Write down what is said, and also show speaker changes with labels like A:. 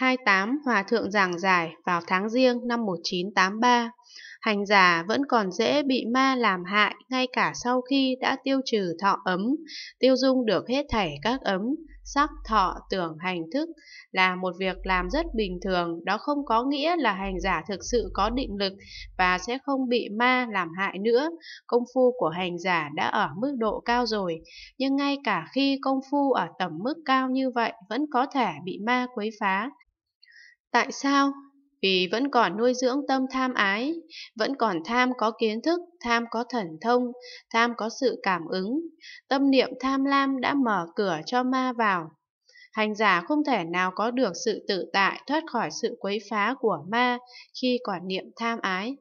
A: 28 Hòa Thượng giảng giải vào tháng riêng năm 1983. Hành giả vẫn còn dễ bị ma làm hại ngay cả sau khi đã tiêu trừ thọ ấm, tiêu dung được hết thảy các ấm, sắc, thọ, tưởng, hành thức là một việc làm rất bình thường, đó không có nghĩa là hành giả thực sự có định lực và sẽ không bị ma làm hại nữa. Công phu của hành giả đã ở mức độ cao rồi, nhưng ngay cả khi công phu ở tầm mức cao như vậy vẫn có thể bị ma quấy phá. Tại sao? Vì vẫn còn nuôi dưỡng tâm tham ái, vẫn còn tham có kiến thức, tham có thần thông, tham có sự cảm ứng. Tâm niệm tham lam đã mở cửa cho ma vào. Hành giả không thể nào có được sự tự tại thoát khỏi sự quấy phá của ma khi còn niệm tham ái.